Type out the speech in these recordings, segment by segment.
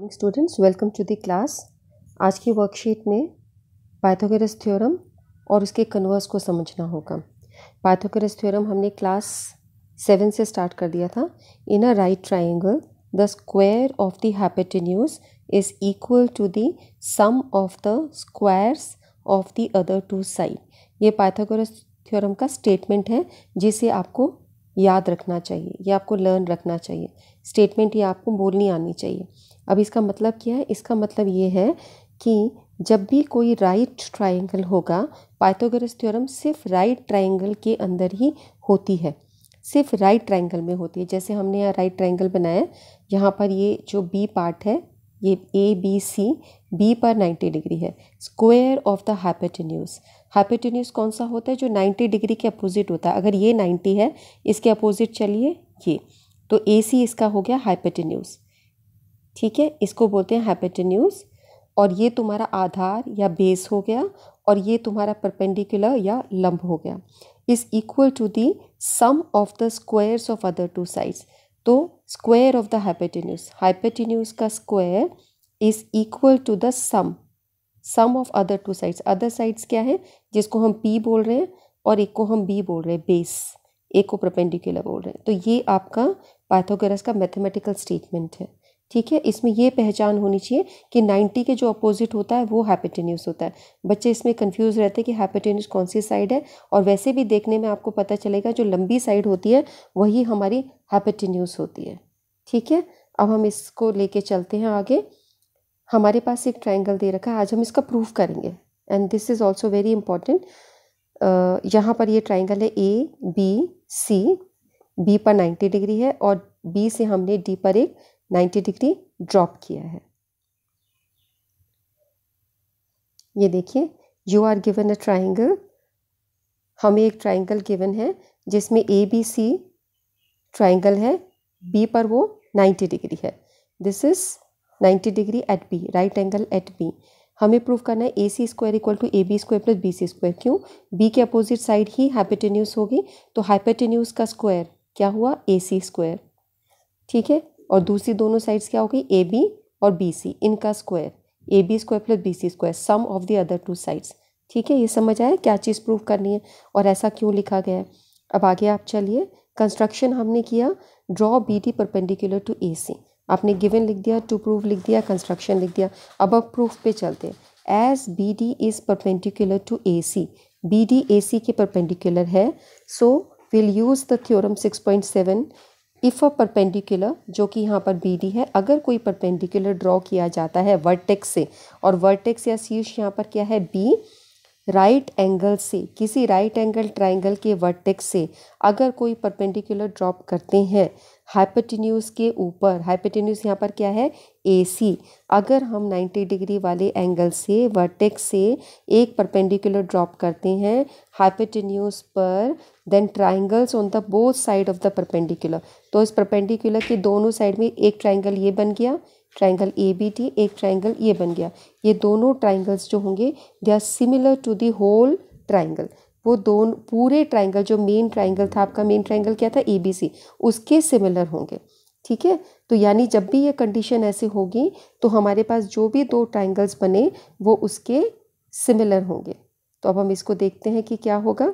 morning students welcome to the class आज की worksheet में पाइथागोरस थ्योरम और उसके कन्वर्स को समझना होगा पाइथागोरस थ्योरम हमने क्लास सेवन से स्टार्ट कर दिया था in a right triangle the square of the hypotenuse is equal to the sum of the squares of the other two side ये पाइथागोरस थ्योरम का स्टेटमेंट है जिसे आपको याद रखना चाहिए या आपको लर्न रखना चाहिए स्टेटमेंट ये आपको बोलनी आनी चाहिए अब इसका मतलब क्या है इसका मतलब ये है कि जब भी कोई राइट ट्राइंगल होगा पाइथागोरस थ्योरम सिर्फ राइट ट्राइंगल के अंदर ही होती है सिर्फ राइट ट्राइंगल में होती है जैसे हमने यहाँ राइट ट्राइंगल बनाया यहाँ पर ये जो बी पार्ट है ये ए बी सी बी पर 90 डिग्री है square of the hypotenuse hypotenuse कौन सा होता है जो 90 डिग्री के अपोजिट होता है अगर ये 90 है इसके अपोजिट चलिए ये तो ए सी इसका हो गया हाइपोटेन्यूस ठीक है इसको बोलते हैं हैपेटेन्यूज और ये तुम्हारा आधार या बेस हो गया और ये तुम्हारा परपेंडिकुलर या लंब हो गया is equal to the sum of the squares of other two sides तो square of the hypotenuse hypotenuse का square is equal to the sum sum of other two sides other sides क्या है जिसको हम पी बोल रहे हैं और एक को हम बी बोल रहे हैं बेस एक को प्रपेंडिकुलर बोल रहे हैं तो ये आपका पाइथागोरस का मैथमेटिकल स्टेटमेंट है ठीक है इसमें ये पहचान होनी चाहिए कि 90 के जो अपोजिट होता है वो हैपेटेन्यूस होता है बच्चे इसमें कंफ्यूज रहते हैं कि हैपेटेन्यूस कौन सी साइड है और वैसे भी देखने में आपको पता चलेगा जो लंबी साइड होती है वही हमारी हैपेटेन्यूस होती है ठीक है अब हम इसको लेके चलते हैं आगे हमारे पास एक ट्राइंगल दे रखा है आज हम इसका प्रूफ करेंगे and this is also very important यहाँ पर ये ट्राइंगल है ए बी सी बी पर नाइन्टी डिग्री है और बी से हमने डी पर एक 90 डिग्री ड्रॉप किया है ये देखिए you are given a triangle हमें एक ट्राइंगल गिवन है जिसमें ए बी सी ट्राइंगल है बी पर वो 90 डिग्री है this is 90 degree at B right angle at B हमें प्रूव करना है A C square equal to A B square plus B C square क्यों बी के अपोजिट साइड ही हाइपेटेन्यूस होगी तो हाइपेटेन्यूस का स्क्वायर क्या हुआ ए सी स्क्वायर ठीक है और दूसरी दोनों साइड्स क्या हो गई ए बी और बी सी इनका square A B square plus B C square sum of the other two sides ठीक है ये समझ आया क्या चीज़ प्रूव करनी है और ऐसा क्यों लिखा गया है अब आगे आप चलिए कंस्ट्रक्शन हमने किया draw B D perpendicular to A C आपने गिवन लिख दिया टू प्रूफ लिख दिया कंस्ट्रक्शन लिख दिया अब अब प्रूफ पे चलते हैं as B D is perpendicular to A C B D A C के परपेंडिकुलर है so will use the theorem six point seven if a perpendicular जो कि यहाँ पर बी डी है अगर कोई परपेंडिकुलर ड्रॉ किया जाता है वर्टेक्स से और वर्टेक्स या शीर्ष यहाँ पर क्या है बी राइट एंगल से किसी राइट एंगल ट्राइंगल के वर्टेक्स से अगर कोई परपेंडिकुलर ड्रॉप करते हैं हाइपटीन्यूस के ऊपर हाइपटीन्यूस यहाँ पर क्या है ए सी अगर हम 90 डिग्री वाले एंगल से वर्टेक्स से एक परपेंडिकुलर ड्रॉप करते हैं हाइपटेन्यूज पर then triangles on the both side of the perpendicular तो इस परपेंडिकुलर के दोनों साइड में एक ट्राइंगल ये बन गया ट्राइंगल ए बी टी एक ट्राइंगल ये बन गया ये दोनों ट्राइंगल्स जो होंगे they are similar to the whole triangle वो दोनों पूरे ट्राइंगल जो मेन ट्राइंगल था आपका मेन ट्राइंगल क्या था ए बी सी उसके सिमिलर होंगे ठीक है तो यानी जब भी ये कंडीशन ऐसी होगी तो हमारे पास जो भी दो ट्राइंगल्स बने वो उसके सिमिलर होंगे तो अब हम इसको देखते हैं कि क्या होगा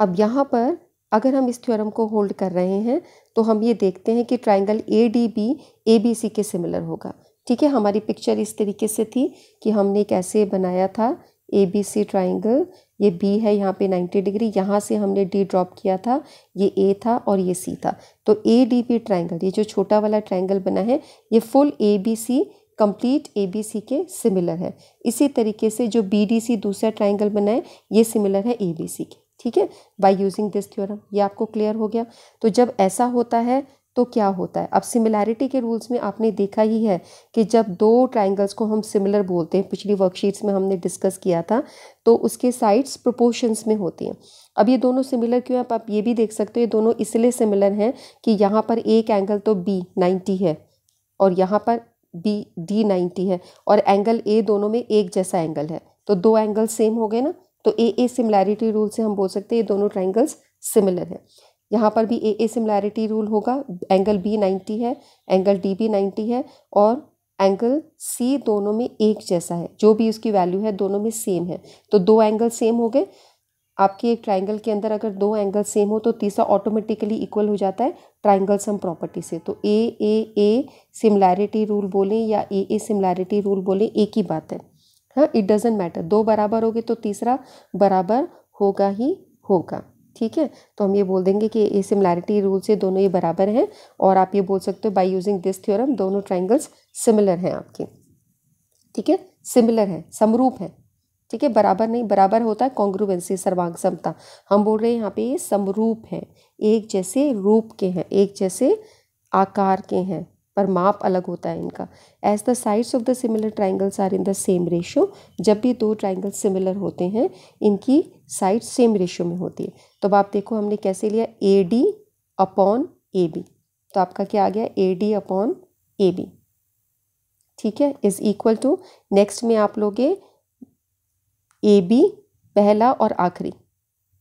अब यहाँ पर अगर हम इस थ्योरम को होल्ड कर रहे हैं तो हम ये देखते हैं कि triangle A D B A B C के सिमिलर होगा ठीक है हमारी पिक्चर इस तरीके से थी कि हमने कैसे बनाया था ए बी सी ट्राइंगल ये बी है यहाँ पे 90 डिग्री यहाँ से हमने डी ड्रॉप किया था ये ए था और ये सी था तो ए डी बी ट्राइंगल ये जो छोटा वाला ट्राइंगल बना है ये full A B C complete A B C के सिमिलर है इसी तरीके से जो बी डी सी दूसरा ट्राइंगल बना है ये सिमिलर है ए बी सी के ठीक है बाई यूजिंग दिस थ्योरम ये आपको क्लियर हो गया तो जब ऐसा होता है तो क्या होता है अब सिमिलैरिटी के रूल्स में आपने देखा ही है कि जब दो ट्राइंगल्स को हम सिमिलर बोलते हैं पिछली वर्कशीट्स में हमने डिस्कस किया था तो उसके साइड्स प्रोपोर्शंस में होती हैं अब ये दोनों सिमिलर क्यों हैं आप ये भी देख सकते हो ये दोनों इसलिए सिमिलर हैं कि यहाँ पर एक एंगल तो बी नाइन्टी है और यहाँ पर बी डी नाइन्टी है और एंगल ए दोनों में एक जैसा एंगल है तो दो एंगल सेम हो गए ना तो ए ए सिमिलैरिटी रूल से हम बोल सकते हैं ये दोनों ट्राइंगल्स सिमिलर है यहाँ पर भी ए ए सिमिलैरिटी रूल होगा एंगल बी नाइन्टी है एंगल डी बी नाइन्टी है और एंगल सी दोनों में एक जैसा है जो भी उसकी वैल्यू है दोनों में सेम है तो दो एंगल सेम हो गए आपके एक ट्राइंगल के अंदर अगर दो एंगल सेम हो तो तीसरा ऑटोमेटिकली इक्वल हो जाता है ट्राइंगल सम प्रॉपर्टी से तो ए ए ए सिमिलैरिटी रूल बोलें या ए ए सिमिलैरिटी रूल बोलें एक ही बात है हाँ इट डजेंट मैटर दो बराबर हो गए तो तीसरा बराबर होगा ही होगा ठीक है तो हम ये बोल देंगे कि ए सिमिलैरिटी रूल से दोनों ये बराबर हैं और आप ये बोल सकते हो बाय यूजिंग दिस थ्योरम दोनों ट्राइंगल्स सिमिलर हैं आपके ठीक है सिमिलर है समरूप है ठीक है बराबर नहीं बराबर होता है कॉन्ग्रुवेंसी सर्वांग समता हम बोल रहे हैं यहाँ पे ये समरूप है एक जैसे रूप के हैं एक जैसे आकार के हैं पर माप अलग होता है इनका as the sides of the similar triangles are in the same ratio जब भी दो ट्राइंगल सिमिलर होते हैं इनकी साइड सेम रेशियो में होती है तो अब आप देखो हमने कैसे लिया A D upon A B तो आपका क्या आ गया A D upon A B ठीक है इज इक्वल टू नेक्स्ट में आप लोगे ए बी पहला और आखिरी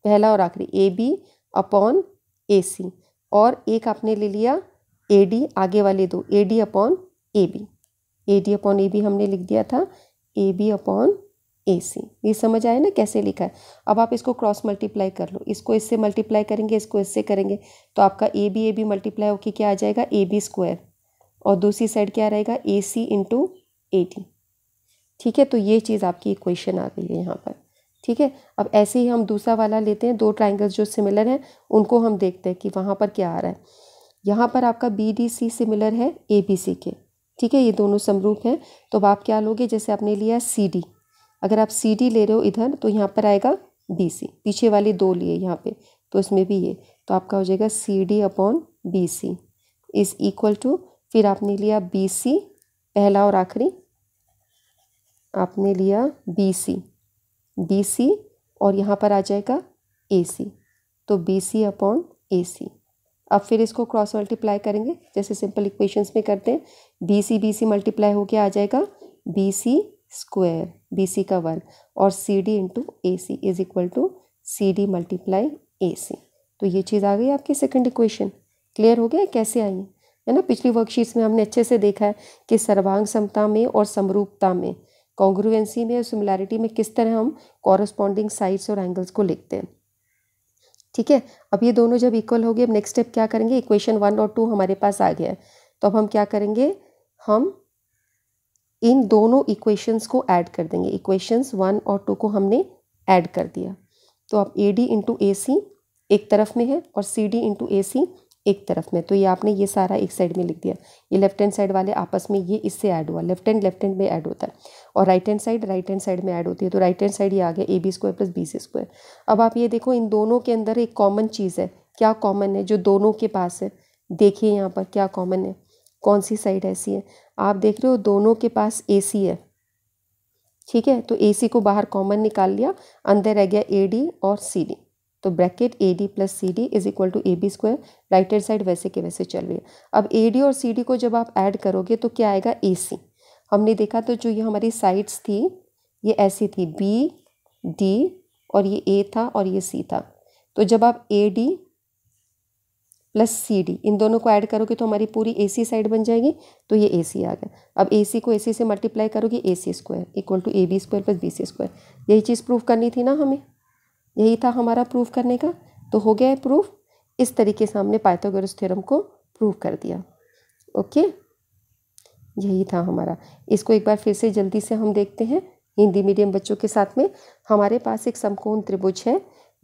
पहला और आखिरी ए बी अपॉन ए सी और एक आपने ले लिया ए डी आगे वाले दो A D upon A B A D upon A B हमने लिख दिया था A B upon A C ये समझ आया ना कैसे लिखा है अब आप इसको क्रॉस मल्टीप्लाई कर लो इसको इससे मल्टीप्लाई करेंगे इसको इससे करेंगे तो आपका A B A B multiply होके क्या आ जाएगा ए बी स्क्वायर और दूसरी साइड क्या रहेगा ए सी इंटू ए डी ठीक है तो ये चीज़ आपकी इक्वेशन आ गई है यहाँ पर ठीक है अब ऐसे ही हम दूसरा वाला लेते हैं दो ट्राइंगल्स जो सिमिलर हैं उनको हम देखते हैं कि वहाँ पर क्या आ रहा है यहाँ पर आपका बी डी सी सिमिलर है ए बी सी के ठीक है ये दोनों समरूप हैं तो अब आप क्या लोगे जैसे आपने लिया सी डी अगर आप सी डी ले रहे हो इधर तो यहाँ पर आएगा बी सी पीछे वाले दो लिए यहाँ पे तो इसमें भी ये तो आपका हो जाएगा C D upon B C is equal to फिर आपने लिया बी सी पहला और आखिरी आपने लिया बी सी बी सी और यहाँ पर आ जाएगा ए सी तो बी सी अपॉन ए सी अब फिर इसको क्रॉस मल्टीप्लाई करेंगे जैसे सिंपल इक्वेशंस में करते हैं B C B C multiply होके आ जाएगा B C square B C का वर्ग और C D into A C is equal to C D multiply A C तो ये चीज़ आ गई आपकी सेकंड इक्वेशन क्लियर हो गया कैसे आई है ना पिछली वर्कशीट्स में हमने अच्छे से देखा है कि सर्वांग समता में और समरूपता में कॉन्ग्रुएंसी में और सिमिलैरिटी में किस तरह हम कॉरस्पॉन्डिंग साइड्स और एंगल्स को लिखते हैं ठीक है अब ये दोनों जब इक्वल हो गए अब नेक्स्ट स्टेप क्या करेंगे इक्वेशन वन और टू हमारे पास आ गया है तो अब हम क्या करेंगे हम इन दोनों इक्वेशंस को ऐड कर देंगे इक्वेशंस वन और टू को हमने ऐड कर दिया तो अब ए डी इंटू ए सी एक तरफ में है और सी डी इंटू ए सी एक तरफ में तो ये आपने ये सारा एक साइड में लिख दिया ये लेफ्ट हैंड साइड वाले आपस में ये इससे ऐड हुआ लेफ्ट हैंड लेफ्ट हैंड में ऐड होता है और right hand side right hand side में ऐड होती है तो राइट हैंड साइड ये आ गया A B square plus B C square अब आप ये देखो इन दोनों के अंदर एक कॉमन चीज़ है क्या कॉमन है जो दोनों के पास है देखिए यहाँ पर क्या कॉमन है कौन सी साइड ऐसी है आप देख रहे हो दोनों के पास ए सी है ठीक है तो ए सी को बाहर कॉमन निकाल लिया अंदर रह गया ए डी और सी डी तो bracket A D plus C D is equal to A B square right hand side वैसे के वैसे चल रही है अब ए डी और सी डी को जब आप ऐड करोगे तो क्या आएगा ए सी हमने देखा तो जो ये हमारी साइड्स थी ये ऐसी थी बी डी और ये ए था और ये सी था तो जब आप A D plus C D इन दोनों को ऐड करोगे तो हमारी पूरी ए सी साइड बन जाएगी तो ये ए सी आ गया अब ए सी को ए सी से मल्टीप्लाई करोगे A C square equal to A B square plus B C square यही चीज़ प्रूफ करनी थी ना हमें यही था हमारा प्रूफ करने का तो हो गया है प्रूफ इस तरीके से हमने पाइथागोरस थ्योरम को प्रूव कर दिया ओके यही था हमारा इसको एक बार फिर से जल्दी से हम देखते हैं हिंदी मीडियम बच्चों के साथ में हमारे पास एक समकोण त्रिभुज है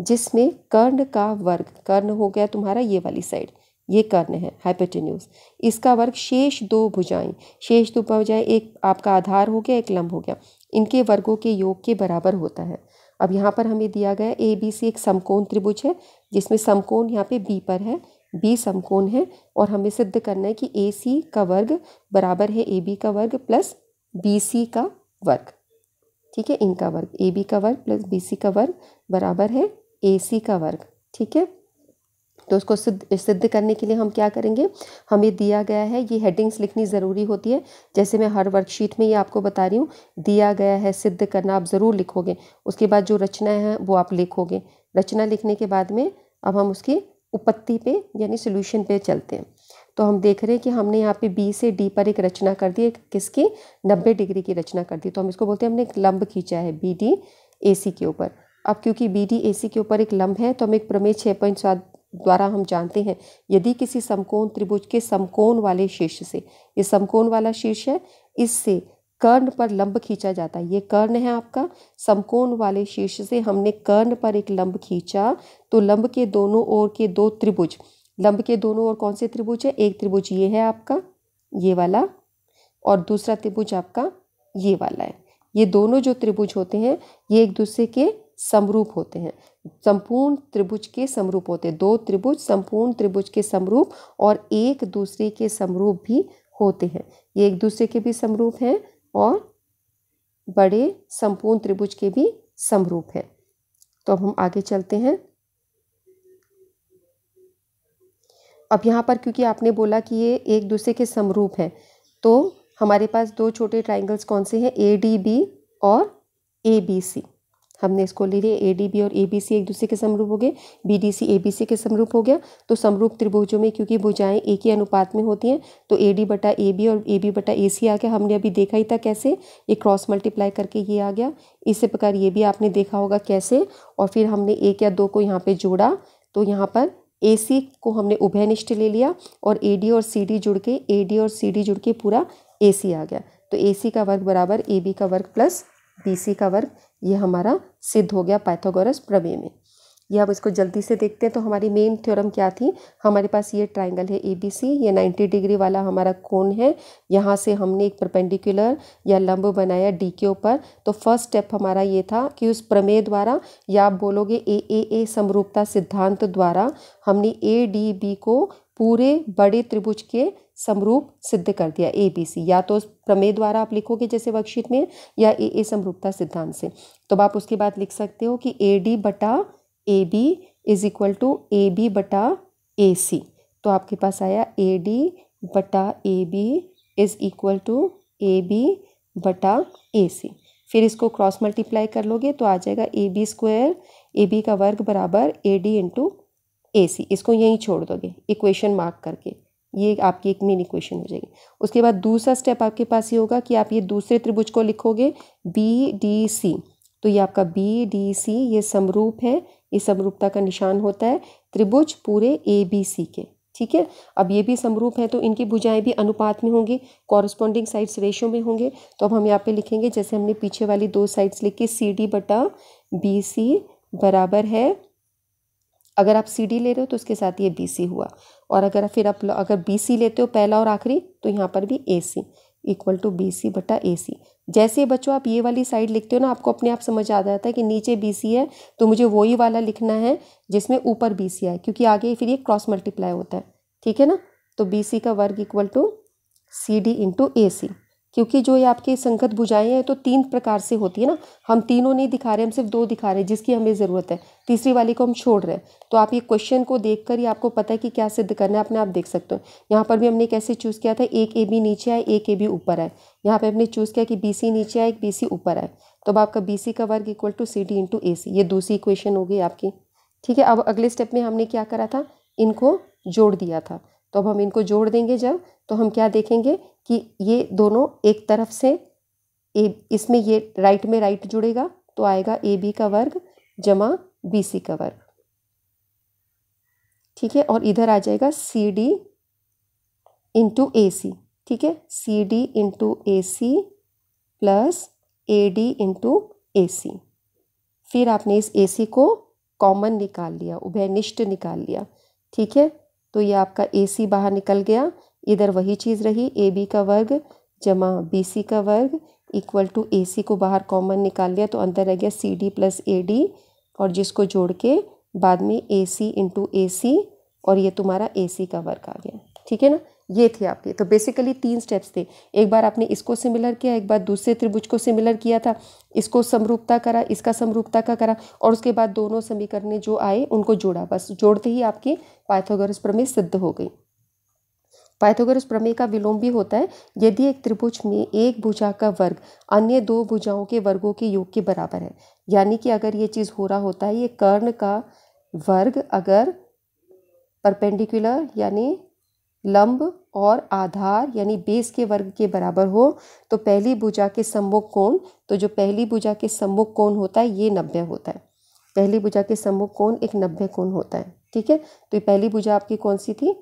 जिसमें कर्ण का वर्ग कर्ण हो गया तुम्हारा ये वाली साइड ये कर्ण है हाइपेटेन्यूज इसका वर्ग शेष दो भुजाएं शेष दो भुजाएं एक आपका आधार हो गया एक लंब हो गया इनके वर्गों के योग के बराबर होता है अब यहाँ पर हमें दिया गया ए बी सी एक समकोण त्रिभुज है जिसमें समकोण यहाँ पे बी पर है बी समकोण है और हमें सिद्ध करना है कि ए सी का वर्ग बराबर है ए बी का वर्ग प्लस बी सी का वर्ग ठीक है इनका वर्ग ए बी का वर्ग प्लस बी सी का वर्ग बराबर है ए सी का वर्ग ठीक है तो उसको सिद्ध सिद्ध करने के लिए हम क्या करेंगे हमें दिया गया है ये हेडिंग्स लिखनी ज़रूरी होती है जैसे मैं हर वर्कशीट में ये आपको बता रही हूँ दिया गया है सिद्ध करना आप ज़रूर लिखोगे उसके बाद जो रचना है वो आप लिखोगे रचना लिखने के बाद में अब हम उसकी उपत्ति पे यानी सोल्यूशन पे चलते हैं तो हम देख रहे हैं कि हमने यहाँ पे बी से डी पर एक रचना कर दी किसकी नब्बे डिग्री की रचना कर दी तो हम इसको बोलते हैं हमने एक लंब खींचा है बी डी ए सी के ऊपर अब क्योंकि बी डी ए सी के ऊपर एक लंब है तो हम एक प्रमेय छः पॉइंट सात द्वारा हम जानते हैं यदि किसी समकोण त्रिभुज के समकोण वाले शीर्ष से ये समकोण वाला शीर्ष है इससे कर्ण पर लंब खींचा जाता है ये कर्ण है आपका समकोण वाले शीर्ष से हमने कर्ण पर एक लंब खींचा तो लंब के दोनों ओर के दो त्रिभुज लंब के दोनों ओर कौन से त्रिभुज है एक त्रिभुज ये है आपका ये वाला और दूसरा त्रिभुज आपका ये वाला है ये दोनों जो त्रिभुज होते हैं ये एक दूसरे के समरूप होते हैं संपूर्ण त्रिभुज के समरूप होते हैं दो त्रिभुज संपूर्ण त्रिभुज के समरूप और एक दूसरे के समरूप भी होते हैं ये एक दूसरे के भी समरूप हैं और बड़े संपूर्ण त्रिभुज के भी समरूप हैं तो अब हम आगे चलते हैं अब यहाँ पर क्योंकि आपने बोला कि ये एक दूसरे के समरूप हैं तो हमारे पास दो छोटे ट्राइंगल्स कौन से हैं ए डी बी और ए बी सी हमने इसको ले लिया ए डी बी और ए बी सी एक दूसरे के समरूप हो गए B D C A B C के समरूप हो गया तो समरूप त्रिभुजों में क्योंकि भुजाएं एक ही अनुपात में होती हैं तो ए डी बटा ए बी और ए बी बटा ए सी आ गया हमने अभी देखा ही था कैसे ये क्रॉस मल्टीप्लाई करके ये आ गया इसी प्रकार ये भी आपने देखा होगा कैसे और फिर हमने एक या दो को यहाँ पर जोड़ा तो यहाँ पर ए सी को हमने उभयनिष्ठ ले लिया और ए डी और सी डी जुड़ के ए डी और सी डी जुड़ के पूरा ए सी आ गया तो ए सी का वर्ग बराबर ए बी का वर्ग प्लस बी सी का वर्ग ये हमारा सिद्ध हो गया पाइथागोरस प्रमेय में ये हम इसको जल्दी से देखते हैं तो हमारी मेन थ्योरम क्या थी हमारे पास ये ट्राइंगल है ए बी सी ये 90 डिग्री वाला हमारा कोण है यहाँ से हमने एक परपेंडिकुलर या लंब बनाया डी के ऊपर तो फर्स्ट स्टेप हमारा ये था कि उस प्रमेय द्वारा या आप बोलोगे ए ए ए समरूपता सिद्धांत द्वारा हमने ए डी बी को पूरे बड़े त्रिभुज के समरूप सिद्ध कर दिया ए बी सी या तो प्रमेय द्वारा आप लिखोगे जैसे वर्कशीट में या ए ए समरूपता सिद्धांत से तो आप उसके बाद लिख सकते हो कि ए डी बटा A B is equal to A B बटा ए सी तो आपके पास आया ए डी बटा A B is equal to A B बटा ए सी फिर इसको क्रॉस मल्टीप्लाई कर लोगे तो आ जाएगा A B square A B का वर्ग बराबर ए डी इंटू ए सी इसको यहीं छोड़ दोगे इक्वेशन मार्क करके ये आपकी एक मेन इक्वेशन हो जाएगी उसके बाद दूसरा स्टेप आपके पास ये होगा कि आप ये दूसरे त्रिभुज को लिखोगे बी डी सी तो ये आपका बी डी सी ये समरूप है ये समरूपता का निशान होता है त्रिभुज पूरे ए बी सी के ठीक है अब ये भी समरूप है तो इनकी भुजाएं भी अनुपात में होंगी कॉरस्पॉन्डिंग साइड्स रेशो में होंगे तो अब हम यहाँ पे लिखेंगे जैसे हमने पीछे वाली दो साइड्स लिखी सी डी बटा बी सी बराबर है अगर आप सी डी ले रहे हो तो उसके साथ ये बी सी हुआ और अगर फिर आप अगर बी सी लेते हो पहला और आखिरी तो यहाँ पर भी A C equal to B C बटा ए सी जैसे बच्चों आप ये वाली साइड लिखते हो ना आपको अपने आप समझ आ जाता है कि नीचे बी सी है तो मुझे वही वाला लिखना है जिसमें ऊपर बी सी आए क्योंकि आगे फिर ये क्रॉस मल्टीप्लाई होता है ठीक है ना तो बी सी का वर्ग equal to C D into A C क्योंकि जो ये आपके संगत भुजाएं हैं तो तीन प्रकार से होती है ना हम तीनों नहीं दिखा रहे हम सिर्फ दो दिखा रहे हैं जिसकी हमें ज़रूरत है तीसरी वाली को हम छोड़ रहे हैं तो आप ये क्वेश्चन को देख कर ही आपको पता है कि क्या सिद्ध करना है अपने आप देख सकते हो यहाँ पर भी हमने कैसे चूज़ किया था एक ए बी नीचे आए एक ए बी ऊपर आए यहाँ पर हमने चूज़ किया कि बी सी नीचे आए एक बी सी ऊपर आए तो अब आपका बी सी का वर्ग equal to C D into A C ये दूसरी इक्वेशन हो गई आपकी ठीक है अब अगले स्टेप में हमने क्या करा था इनको जोड़ दिया था तो अब हम इनको जोड़ देंगे जब तो हम क्या देखेंगे कि ये दोनों एक तरफ से ए इसमें ये राइट में राइट जुड़ेगा तो आएगा ए बी का वर्ग जमा बी सी का वर्ग ठीक है और इधर आ जाएगा C D into A C ठीक है C D into A C plus A D into A C फिर आपने इस ए सी को कॉमन निकाल लिया उभयनिष्ठ निकाल लिया ठीक है तो ये आपका ए सी बाहर निकल गया इधर वही चीज़ रही ए बी का वर्ग जमा बी सी का वर्ग इक्वल टू ए सी को बाहर कॉमन निकाल लिया तो अंदर रह गया C D plus A D और जिसको जोड़ के बाद में ए सी इंटू ए सी और ये तुम्हारा ए सी का वर्ग आ गया ठीक है ना ये थे आपके तो बेसिकली तीन स्टेप्स थे एक बार आपने इसको सिमिलर किया एक बार दूसरे त्रिभुज को सिमिलर किया था इसको समरूपता करा इसका समरूपता का करा और उसके बाद दोनों समीकरण जो आए उनको जोड़ा बस जोड़ते ही आपकी पाइथागोरस प्रमेय सिद्ध हो गई पाइथागोरस प्रमेय का विलोम भी होता है यदि एक त्रिभुज में एक भुजा का वर्ग अन्य दो भुजाओं के वर्गों के योग के बराबर है यानी कि अगर ये चीज़ हो रहा होता है ये कर्ण का वर्ग अगर परपेंडिकुलर यानी लंब और आधार यानी बेस के वर्ग के बराबर हो तो पहली भुजा के सम्मुख कोण तो जो पहली भुजा के सम्मुख कोण होता है ये नब्बे होता है पहली भुजा के सम्मुख कोण एक नब्बे कोण होता है ठीक है तो ये पहली भुजा आपकी कौन सी थी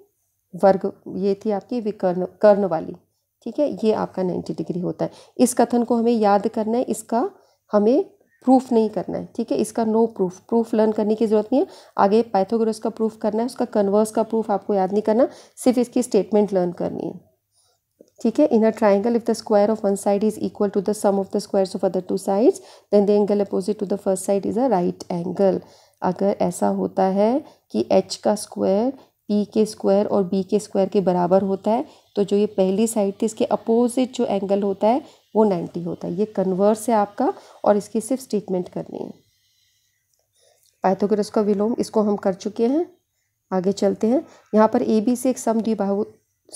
वर्ग ये थी आपकी विकर्ण कर्ण वाली ठीक है ये आपका नाइन्टी डिग्री होता है इस कथन को हमें याद करना है इसका हमें प्रूफ नहीं करना है ठीक है इसका नो प्रूफ प्रूफ लर्न करने की जरूरत नहीं है आगे पाइथोग्रस का प्रूफ करना है उसका कन्वर्स का प्रूफ आपको याद नहीं करना सिर्फ इसकी स्टेटमेंट लर्न करनी है ठीक है in a triangle if the square of one side is equal to the sum of the squares of other two sides then the angle opposite to the first side is a right angle अगर ऐसा होता है कि H का square P के square और B के square के बराबर होता है तो जो ये पहली साइड थी इसके अपोजिट जो एंगल होता है वो नाइन्टी होता है ये कन्वर्स है आपका और इसकी सिर्फ स्टेटमेंट करनी है पैथोग्रस का विलोम इसको हम कर चुके हैं आगे चलते हैं यहाँ पर ए बी से एक समद्विबाहु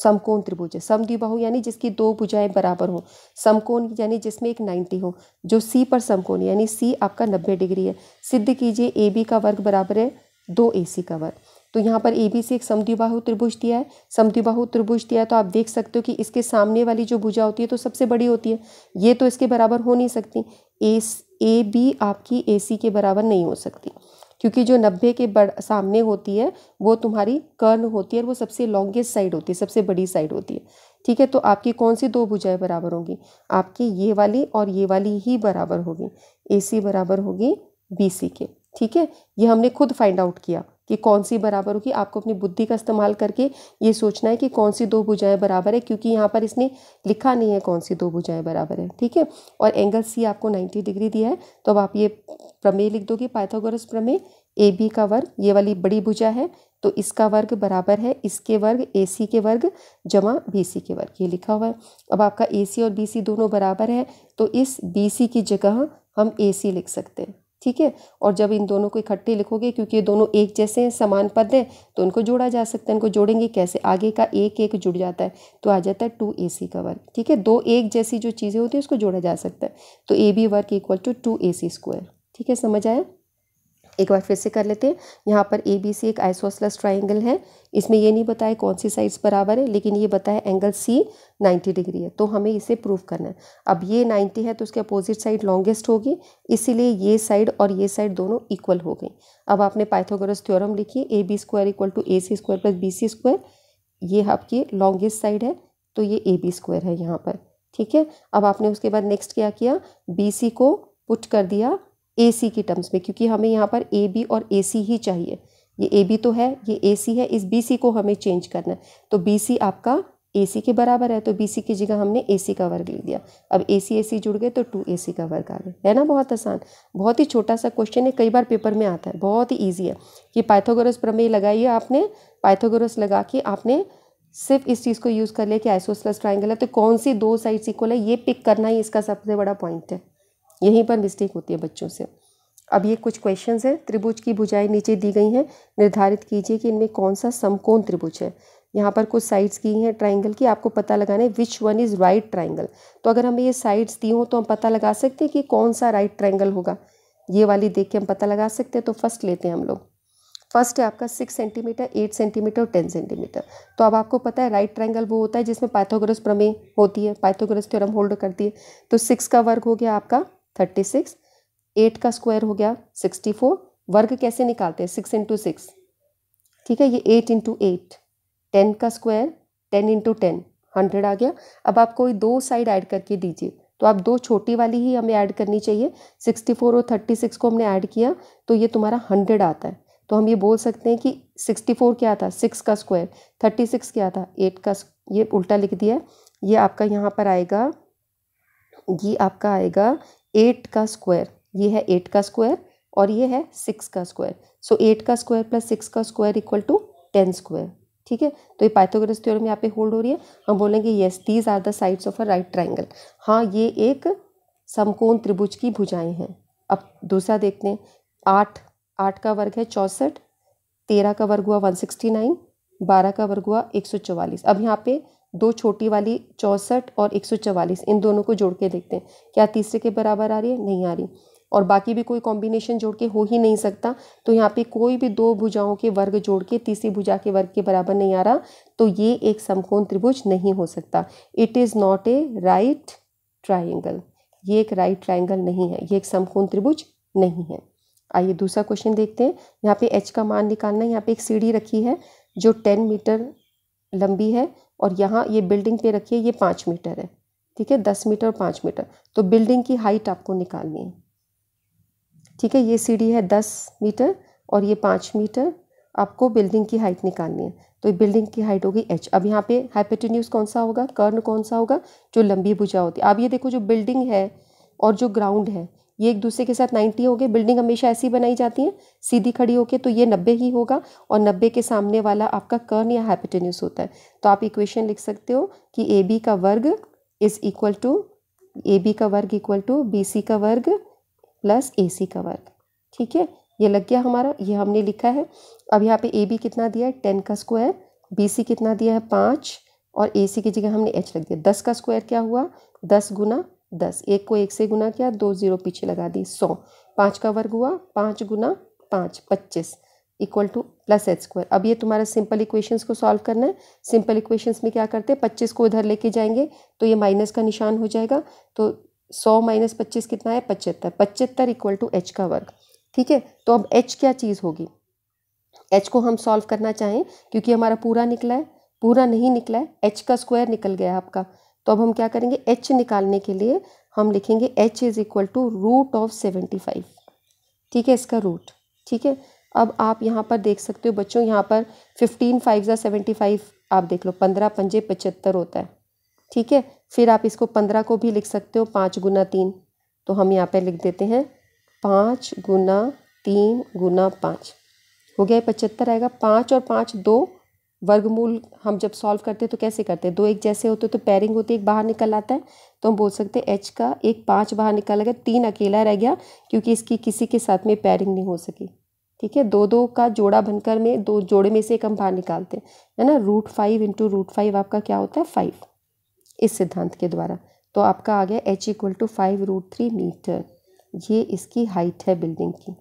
समकोण त्रिभुज है समद्विबाहु यानी जिसकी दो भुजाएं बराबर हो समकोण यानी जिसमें एक नाइन्टी हो जो सी पर समकोण यानी सी आपका नब्बे डिग्री है सिद्ध कीजिए ए बी का वर्ग बराबर है दो ए सी का वर्ग तो यहाँ पर ए बी सी एक समद्विबाहु त्रिभुज दिया है समद्विबाहु त्रिभुज दिया है तो आप देख सकते हो कि इसके सामने वाली जो भुजा होती है तो सबसे बड़ी होती है ये तो इसके बराबर हो नहीं सकती ए ए बी आपकी ए सी के बराबर नहीं हो सकती क्योंकि जो नब्बे के बड़ सामने होती है वो तुम्हारी कर्न होती है और वो सबसे लॉन्गेस्ट साइड होती है सबसे बड़ी साइड होती है ठीक है तो आपकी कौन सी दो भुजाएं बराबर होंगी आपकी ये वाली और ये वाली ही बराबर होगी ए सी बराबर होगी बी सी के ठीक है ये हमने खुद फाइंड आउट किया कि कौन सी बराबर होगी आपको अपनी बुद्धि का इस्तेमाल करके ये सोचना है कि कौन सी दो भुजाएं बराबर है क्योंकि यहाँ पर इसने लिखा नहीं है कौन सी दो भुजाएं बराबर है ठीक है और एंगल सी आपको 90 डिग्री दिया है तो अब आप ये प्रमेय लिख दोगे पाइथागोरस प्रमेय ए बी का वर्ग ये वाली बड़ी भुजा है तो इसका वर्ग बराबर है इसके वर्ग ए सी के वर्ग जमा बी सी के वर्ग ये लिखा हुआ है अब आपका ए सी और बी सी दोनों बराबर है तो इस बी सी की जगह हम ए सी लिख सकते हैं ठीक है और जब इन दोनों को इकट्ठे लिखोगे क्योंकि ये दोनों एक जैसे हैं समान पद हैं तो उनको जोड़ा जा सकता है इनको जोड़ेंगे कैसे आगे का एक एक जुड़ जाता है तो आ जाता है टू ए सी का वर्ग ठीक है दो एक जैसी जो चीज़ें होती हैं उसको जोड़ा जा सकता है तो ए बी वर्ग equal to to A C square ठीक है समझ आया एक बार फिर से कर लेते हैं यहाँ पर ए बी सी एक आइसोसलस ट्राइंगल है इसमें ये नहीं बताया कौन सी साइड्स बराबर है लेकिन ये बताया एंगल सी 90 डिग्री है तो हमें इसे प्रूव करना है अब ये 90 है तो उसके अपोजिट साइड लॉन्गेस्ट होगी इसीलिए ये साइड और ये साइड दोनों इक्वल हो गई अब आपने पाइथोगोरस थ्योरम लिखी A B square equal to A C square plus B C square ये आपकी लॉन्गेस्ट साइड है तो ये ए बी स्क्वायर है यहाँ पर ठीक है अब आपने उसके बाद नेक्स्ट क्या किया बी सी को पुट कर दिया ए सी की टर्म्स में क्योंकि हमें यहाँ पर ए बी और ए सी ही चाहिए ये ए बी तो है ये ए सी है इस बी सी को हमें चेंज करना है तो बी सी आपका ए सी के बराबर है तो बी सी की जगह हमने ए सी का वर्ग ले दिया अब ए सी ए सी जुड़ गए तो टू ए सी का वर्ग आ गया है ना बहुत आसान बहुत ही छोटा सा क्वेश्चन है कई बार पेपर में आता है बहुत ही ईजी है कि पाइथागोरस प्रमेय लगाइए आपने पाइथागोरस लगा के आपने सिर्फ इस चीज़ को यूज़ कर लिया कि आइसोसलस ट्राइंगल है तो कौन सी दो साइड्स इक्वल है ये पिक करना ही इसका सबसे बड़ा पॉइंट है यहीं पर मिस्टेक होती है बच्चों से अब ये कुछ क्वेश्चन हैं त्रिभुज की भुजाएं नीचे दी गई हैं निर्धारित कीजिए कि इनमें कौन सा समकोण त्रिभुज है यहाँ पर कुछ साइड्स की हैं ट्राइंगल की आपको पता लगाना है which one is right triangle तो अगर हमें ये साइड्स दी हों तो हम पता लगा सकते हैं कि कौन सा राइट ट्राइंगल होगा ये वाली देख के हम पता लगा सकते हैं तो फर्स्ट लेते हैं हम लोग फर्स्ट है आपका सिक्स सेंटीमीटर एट सेंटीमीटर और टेन सेंटीमीटर तो अब आपको पता है राइट ट्राइंगल वो होता है जिसमें पाइथोग्रस प्रमेय होती है पाइथोग्रस थ्योरम होल्ड करती है तो सिक्स का वर्ग हो गया आपका थर्टी सिक्स एट का स्क्वायर हो गया सिक्सटी फोर वर्ग कैसे निकालते हैं सिक्स इंटू सिक्स ठीक है ये एट इंटू एट टेन का square ten into ten hundred आ गया अब आप कोई दो साइड ऐड करके दीजिए तो आप दो छोटी वाली ही हमें ऐड करनी चाहिए सिक्सटी फोर और थर्टी सिक्स को हमने ऐड किया तो ये तुम्हारा हंड्रेड आता है तो हम ये बोल सकते हैं कि सिक्सटी फोर क्या था सिक्स का स्क्वायर थर्टी सिक्स क्या था एट का ये उल्टा लिख दिया है ये आपका यहाँ पर आएगा ये आपका आएगा एट का स्क्वायर ये है एट का स्क्वायर और ये है सिक्स का स्क्वायर सो एट का स्क्वायर प्लस सिक्स का square equal to ten square ठीक है तो ये पाइथागोरस थ्योरम यहाँ पे होल्ड हो रही है हम बोलेंगे yes these are the sides of a right triangle हाँ ये एक समकोण त्रिभुज की भुजाएं हैं अब दूसरा देखते हैं आठ आठ का वर्ग है चौंसठ तेरह का वर्ग हुआ वन सिक्सटी नाइन बारह का वर्ग हुआ एक सौ चवालीस अब यहाँ पे दो छोटी वाली चौंसठ और एक सौ चवालीस इन दोनों को जोड़ के देखते हैं क्या तीसरे के बराबर आ रही है नहीं आ रही और बाकी भी कोई कॉम्बिनेशन जोड़ के हो ही नहीं सकता तो यहाँ पे कोई भी दो भुजाओं के वर्ग जोड़ के तीसरी भुजा के वर्ग के बराबर नहीं आ रहा तो ये एक समकोण त्रिभुज नहीं हो सकता it is not a right triangle ये एक राइट ट्राइंगल नहीं है ये एक समकोण त्रिभुज नहीं है आइए दूसरा क्वेश्चन देखते हैं यहाँ पे एच का मान निकालना है यहाँ पे एक सीढ़ी रखी है जो टेन मीटर लंबी है और यहाँ ये बिल्डिंग पे रखिए ये पाँच मीटर है ठीक है दस मीटर और पाँच मीटर तो बिल्डिंग की हाइट आपको निकालनी है ठीक है ये सीढ़ी है दस मीटर और ये पाँच मीटर आपको बिल्डिंग की हाइट निकालनी है तो बिल्डिंग की हाइट होगी एच अब यहाँ पे हाइपेटेन्यूज कौन सा होगा कर्न कौन सा होगा जो लंबी भुजा होती है अब ये देखो जो बिल्डिंग है और जो ग्राउंड है ये एक दूसरे के साथ नाइन्टी हो गए बिल्डिंग हमेशा ऐसी बनाई जाती है सीधी खड़ी होके तो ये नब्बे ही होगा और नब्बे के सामने वाला आपका कर्न या हाइपोटेन्यूस होता है तो आप इक्वेशन लिख सकते हो कि ए बी का वर्ग is equal to A B का वर्ग इक्वल टू बी सी का वर्ग प्लस ए सी का वर्ग ठीक है ये लग गया हमारा ये हमने लिखा है अब यहाँ पे ए बी कितना दिया है टेन का स्क्वायर बी सी कितना दिया है पाँच और ए सी की जगह हमने एच रख दिया दस का स्क्वायर क्या हुआ दस गुना दस एक को एक से गुना किया दो जीरो पीछे लगा दी सौ पाँच का वर्ग हुआ पाँच गुना पाँच पच्चीस equal to plus H square अब ये तुम्हारा सिंपल इक्वेशंस को सॉल्व करना है सिंपल इक्वेशंस में क्या करते हैं पच्चीस को इधर लेके जाएंगे तो ये माइनस का निशान हो जाएगा तो सौ माइनस पच्चीस कितना है पचहत्तर पचहत्तर इक्वल टू एच का वर्ग ठीक है तो अब एच क्या चीज़ होगी एच को हम सॉल्व करना चाहें क्योंकि हमारा पूरा निकला है पूरा नहीं निकला है एच का स्क्वायर निकल गया आपका तो अब हम क्या करेंगे एच निकालने के लिए हम लिखेंगे H is equal to root of seventy five ठीक है इसका रूट ठीक है अब आप यहाँ पर देख सकते हो बच्चों यहाँ पर फिफ्टीन फाइव या सेवेंटी फाइव आप देख लो पंद्रह पंजे पचहत्तर होता है ठीक है फिर आप इसको पंद्रह को भी लिख सकते हो पाँच गुना तीन तो हम यहाँ पर लिख देते हैं पाँच गुना तीन गुना पाँच हो गया पचहत्तर आएगा पाँच और पाँच दो वर्गमूल हम जब सॉल्व करते हैं तो कैसे करते हैं दो एक जैसे होते तो पैरिंग होती है एक बाहर निकल आता है तो हम बोल सकते हैं एच का एक पाँच बाहर निकल गया तीन अकेला रह गया क्योंकि इसकी किसी के साथ में पैरिंग नहीं हो सकी ठीक है दो दो का जोड़ा बनकर में दो जोड़े में से एक हम बाहर निकालते हैं है ना root five into root five आपका क्या होता है फाइव इस सिद्धांत के द्वारा तो आपका आ गया H equal to five root three metre ये इसकी हाइट है बिल्डिंग की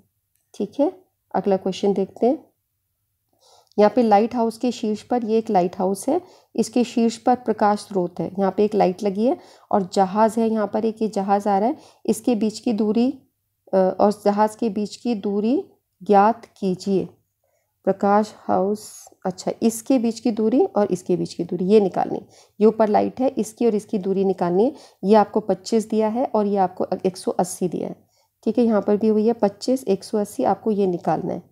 ठीक है अगला क्वेश्चन देखते हैं यहाँ पे लाइट हाउस के शीर्ष पर ये एक लाइट हाउस है इसके शीर्ष पर प्रकाश स्रोत है यहाँ पे एक लाइट लगी है और जहाज है यहाँ पर एक ये जहाज आ रहा है इसके बीच की दूरी और जहाज के बीच की दूरी ज्ञात कीजिए प्रकाश हाउस अच्छा इसके बीच की दूरी और इसके बीच की दूरी ये निकालनी ये ऊपर लाइट है इसकी और इसकी दूरी निकालनी है ये आपको पच्चीस दिया है और ये आपको एक सौ अस्सी दिया है ठीक है यहाँ पर भी हुई है पच्चीस एक सौ अस्सी आपको ये निकालना है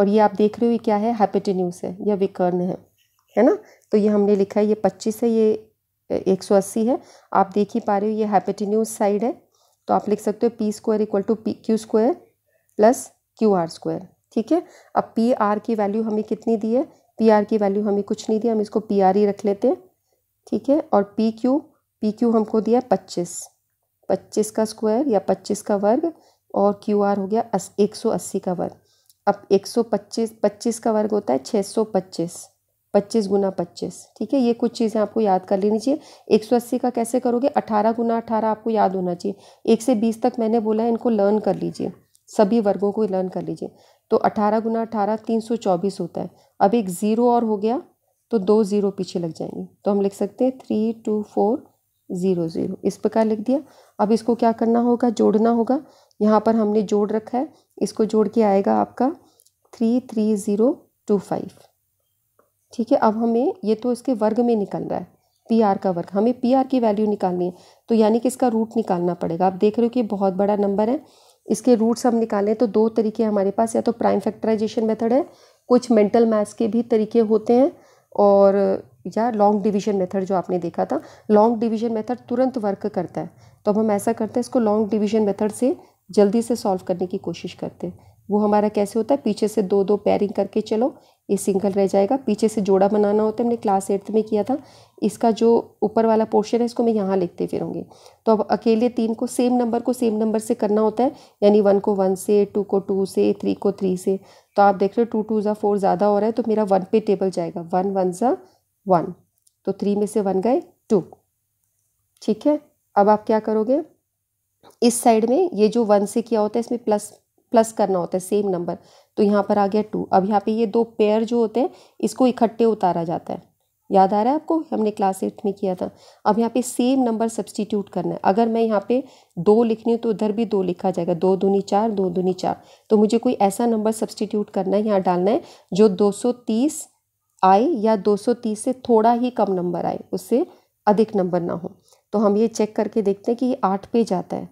और ये आप देख रहे हो ये क्या है हैपेटेन्यूस है यह विकर्ण है है ना तो ये हमने लिखा है ये पच्चीस है ये एक सौ अस्सी है आप देख ही पा रहे हो ये हैपेटेन्यूस साइड है तो आप लिख सकते हो P square equal to P Q square plus Q R square ठीक है अब पी आर की वैल्यू हमें कितनी दी है पी आर की वैल्यू हमें कुछ नहीं दी हम इसको पी आर ही रख लेते हैं ठीक है और पी क्यू पी क्यू हमको दिया है पच्चीस पच्चीस का स्क्वायर या पच्चीस का वर्ग और क्यू आर हो गया एक सौ अस्सी का वर्ग अब 125 25 का वर्ग होता है 625 25 गुना पच्चीस ठीक है ये कुछ चीज़ें आपको याद कर लेनी चाहिए अस्सी का कैसे करोगे अठारह गुना अठारह आपको याद होना चाहिए एक से बीस तक मैंने बोला है इनको लर्न कर लीजिए सभी वर्गों को लर्न कर लीजिए तो अठारह गुना अठारह तीन सौ चौबीस होता है अब एक ज़ीरो और हो गया तो दो ज़ीरो पीछे लग जाएंगे तो हम लिख सकते हैं three two four zero zero इस प्रकार लिख दिया अब इसको क्या करना होगा जोड़ना होगा यहाँ पर हमने जोड़ रखा है इसको जोड़ के आएगा आपका three three zero two five ठीक है अब हमें ये तो इसके वर्ग में निकल रहा है पी आर का वर्ग हमें पी आर की वैल्यू निकालनी है तो यानी कि इसका रूट निकालना पड़ेगा आप देख रहे हो कि बहुत बड़ा नंबर है इसके रूट्स हम निकालें तो दो तरीके हमारे पास या तो प्राइम फैक्टराइजेशन मेथड है कुछ मेंटल मैथ्स के भी तरीके होते हैं और या लॉन्ग डिवीजन मेथड जो आपने देखा था लॉन्ग डिवीजन मेथड तुरंत वर्क करता है तो अब हम ऐसा करते हैं इसको लॉन्ग डिवीजन मेथड से जल्दी से सॉल्व करने की कोशिश करते हैं वो हमारा कैसे होता है पीछे से दो दो पेयरिंग करके चलो ये सिंगल रह जाएगा पीछे से जोड़ा बनाना होता है हमने क्लास एट्थ में किया था इसका जो ऊपर वाला पोर्शन है इसको मैं यहाँ लिखते फिरूँगी तो अब अकेले तीन को सेम नंबर को सेम नंबर से करना होता है यानी वन को वन से टू को टू से थ्री को थ्री से तो आप देख रहे हो टू टू ज़ा फोर ज़्यादा हो रहा है तो मेरा वन पे टेबल जाएगा वन वन ज़ा वन तो थ्री में से वन गए टू ठीक है अब आप क्या करोगे इस साइड में ये जो वन से किया होता है इसमें प्लस प्लस करना होता है सेम नंबर तो यहाँ पर आ गया टू अब यहाँ पे ये दो पेयर जो होते हैं इसको इकट्ठे उतारा जाता है याद आ रहा है आपको हमने क्लास एट्थ में किया था अब यहाँ पे सेम नंबर सब्सटीट्यूट करना है अगर मैं यहाँ पे दो लिखनी हूँ तो उधर भी दो लिखा जाएगा दो दूनी चार दो दूनी चार तो मुझे कोई ऐसा नंबर सब्सटीट्यूट करना है यहाँ डालना है जो 230 आए या 230 से थोड़ा ही कम नंबर आए उससे अधिक नंबर ना हो तो हम ये चेक करके देखते हैं कि ये आठ पे जाता है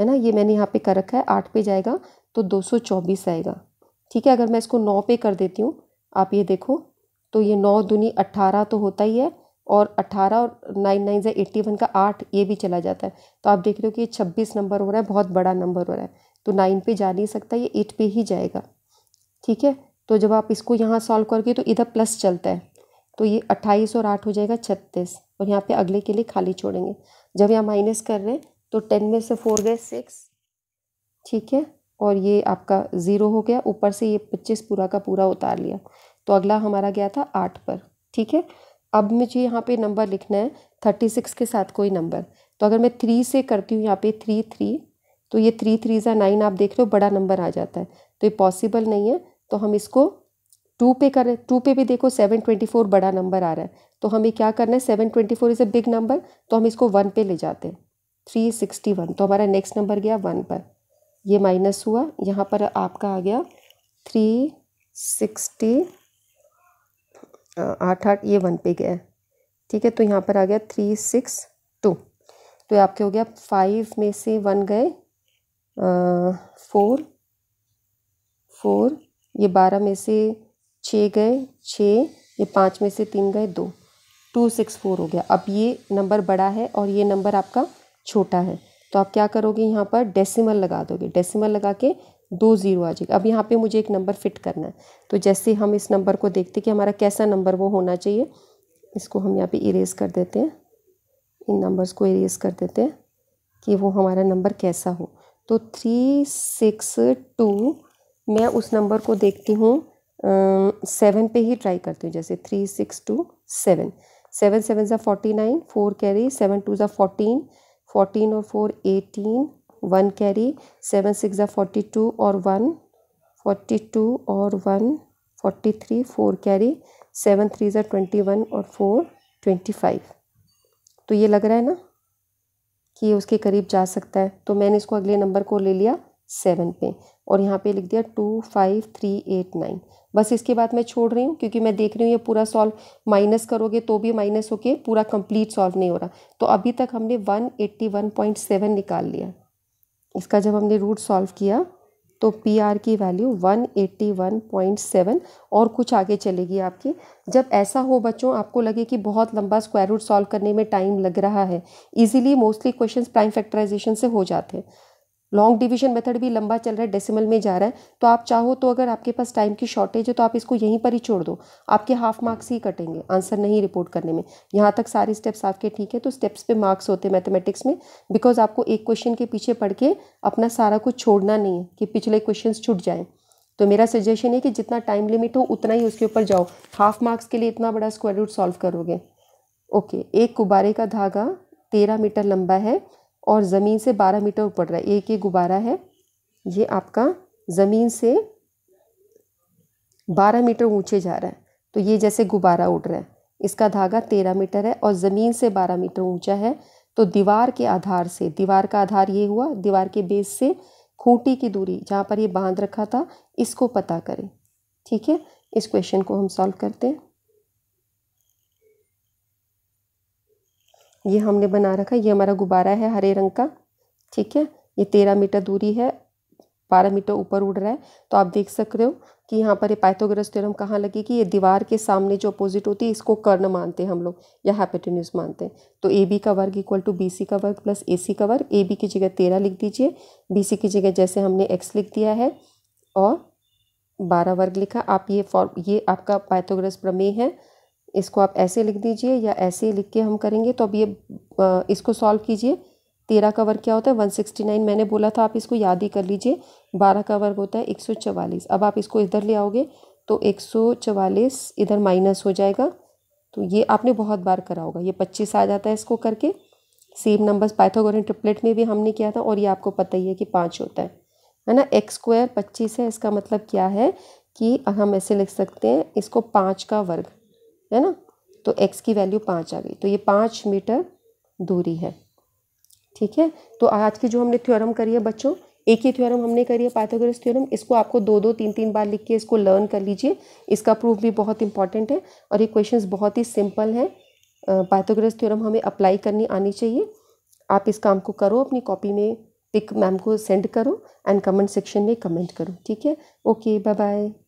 है ना ये मैंने यहाँ पे कर रखा है आठ पे जाएगा तो चौबीस आएगा ठीक है अगर मैं इसको नौ पे कर देती हूँ आप ये देखो तो ये नौ दूनी अट्ठारह तो होता ही है और अट्ठारह और नाइन नाइन ज़ै एट्टी वन का आठ ये भी चला जाता है तो आप देख रहे हो कि ये छब्बीस नंबर हो रहा है बहुत बड़ा नंबर हो रहा है तो नाइन पे जा नहीं सकता ये एट पे ही जाएगा ठीक है तो जब आप इसको यहाँ सॉल्व करके तो इधर प्लस चलता है तो ये अट्ठाईस और आठ हो जाएगा छत्तीस और यहाँ पे अगले के लिए खाली छोड़ेंगे जब यहाँ माइनस कर रहे हैं तो टेन में से फोर गए सिक्स ठीक है और ये आपका ज़ीरो हो गया ऊपर से ये पच्चीस पूरा का पूरा उतार लिया तो अगला हमारा गया था आठ पर ठीक है अब मुझे यहाँ पे नंबर लिखना है थर्टी सिक्स के साथ कोई नंबर तो अगर मैं थ्री से करती हूँ यहाँ पे थ्री थ्री तो ये थ्री थ्री ज़ा नाइन आप देख रहे हो बड़ा नंबर आ जाता है तो ये पॉसिबल नहीं है तो हम इसको टू पे करें टू पे भी देखो सेवन ट्वेंटी फोर बड़ा नंबर आ रहा है तो हमें क्या करना है seven twenty four is a big number तो हम इसको वन पे ले जाते हैं थ्री सिक्सटी वन तो हमारा नेक्स्ट नंबर गया वन पर ये माइनस हुआ यहाँ पर आपका आ गया थ्री सिक्सटी आठ आठ ये वन पे गया है ठीक है तो यहाँ पर आ गया थ्री सिक्स टू तो ये आपके हो गया फाइव में से वन गए फोर फोर ये बारह में से छः गए छः ये पाँच में से तीन गए दो टू सिक्स फोर हो गया अब ये नंबर बड़ा है और ये नंबर आपका छोटा है तो आप क्या करोगे यहाँ पर डेसिमल लगा दोगे डेसिमल लगा के दो ज़ीरो आ जाएगा अब यहाँ पे मुझे एक नंबर फिट करना है तो जैसे हम इस नंबर को देखते कि हमारा कैसा नंबर वो होना चाहिए इसको हम यहाँ पे इरेज़ कर देते हैं इन नंबर्स को इरेज़ कर देते हैं कि वो हमारा नंबर कैसा हो तो थ्री सिक्स टू मैं उस नंबर को देखती हूँ सेवन पे ही ट्राई करती हूँ जैसे three six two seven seven seven ज़ा forty nine four carry seven two ज़ा फोर्टीन फोर्टीन और four eighteen one carry seven six ज़ा फोर्टी टू और वन फोर्टी टू और one forty three four carry seven three ज़ा twenty one और four twenty five तो ये लग रहा है ना कि ये उसके करीब जा सकता है तो मैंने इसको अगले नंबर को ले लिया सेवन पे और यहाँ पे लिख दिया two five three eight nine बस इसके बाद मैं छोड़ रही हूँ क्योंकि मैं देख रही हूँ ये पूरा सॉल्व माइनस करोगे तो भी माइनस होके पूरा कंप्लीट सॉल्व नहीं हो रहा तो अभी तक हमने one eighty one point seven निकाल लिया इसका जब हमने रूट सॉल्व किया तो पी आर की वैल्यू 181.7 और कुछ आगे चलेगी आपकी जब ऐसा हो बच्चों आपको लगे कि बहुत लंबा स्क्वायर रूट सॉल्व करने में टाइम लग रहा है easily mostly questions prime factorisation से हो जाते हैं लॉन्ग डिवीजन मेथड भी लंबा चल रहा है डेसिमल में जा रहा है तो आप चाहो तो अगर आपके पास टाइम की शॉर्टेज है तो आप इसको यहीं पर ही छोड़ दो आपके हाफ मार्क्स ही कटेंगे आंसर नहीं रिपोर्ट करने में यहाँ तक सारे स्टेप्स आपके ठीक है तो स्टेप्स पे मार्क्स होते हैं मैथमेटिक्स में बिकॉज आपको एक क्वेश्चन के पीछे पढ़ के अपना सारा कुछ छोड़ना नहीं है कि पिछले क्वेश्चन छूट जाएँ तो मेरा सजेशन है कि जितना टाइम लिमिट हो उतना ही उसके ऊपर जाओ हाफ मार्क्स के लिए इतना बड़ा स्क्वायर रूट सॉल्व करोगे ओके एक गुब्बारे का धागा तेरह मीटर लंबा है और ज़मीन से बारह मीटर ऊपर रहा है एक ये गुब्बारा है ये आपका ज़मीन से बारह मीटर ऊंचे जा रहा है तो ये जैसे गुब्बारा उड़ रहा है इसका धागा तेरह मीटर है और ज़मीन से बारह मीटर ऊंचा है तो दीवार के आधार से दीवार का आधार ये हुआ दीवार के बेस से खूंटी की दूरी जहाँ पर ये बांध रखा था इसको पता करें ठीक है इस क्वेश्चन को हम सॉल्व करते हैं ये हमने बना रखा है ये हमारा गुब्बारा है हरे रंग का ठीक है ये तेरह मीटर दूरी है बारह मीटर ऊपर उड़ रहा है तो आप देख सकते हो कि यहाँ पर ये पाइथोग्रस थ्योरम कहाँ लगी कि ये दीवार के सामने जो अपोजिट होती है इसको कर्ण मानते हैं हम लोग या हैपेटेन्यूज मानते हैं तो ए बी का वर्ग इक्वल टू बी सी का वर्ग प्लस ए सी का वर्ग ए बी की जगह तेरह लिख दीजिए बी सी की जगह जैसे हमने एक्स लिख दिया है और बारह वर्ग लिखा आप ये फॉर्म ये आपका पाइथोग्रस प्रमेय है इसको आप ऐसे लिख दीजिए या ऐसे लिख के हम करेंगे तो अब ये इसको सॉल्व कीजिए तेरह का वर्ग क्या होता है वन सिक्सटी नाइन मैंने बोला था आप इसको याद ही कर लीजिए बारह का वर्ग होता है एक सौ चवालीस अब आप इसको इधर ले आओगे तो एक सौ चवालीस इधर माइनस हो जाएगा तो ये आपने बहुत बार करा होगा ये पच्चीस आ जाता है इसको करके सेम नंबर्स पाइथागोरियन ट्रिपलेट में भी हमने किया था और ये आपको पता ही है कि पाँच होता है है ना एक्स स्क्वायर पच्चीस है इसका मतलब क्या है कि हम ऐसे लिख सकते हैं इसको पाँच का वर्ग है ना तो एक्स की वैल्यू पाँच आ गई तो ये पाँच मीटर दूरी है ठीक है तो आज की जो हमने थ्योरम करी है बच्चों एक ही थ्योरम हमने करी है पाथोग्रेस थ्योरम इसको आपको दो दो तीन तीन बार लिख के इसको लर्न कर लीजिए इसका प्रूफ भी बहुत इंपॉर्टेंट है और ये क्वेश्चंस बहुत ही सिंपल हैं पाथोग्रेस थ्योरम हमें अप्लाई करनी आनी चाहिए आप इस काम को करो अपनी कॉपी में पिक मैम को सेंड करो एंड कमेंट सेक्शन में कमेंट करो ठीक है ओके बाय बाय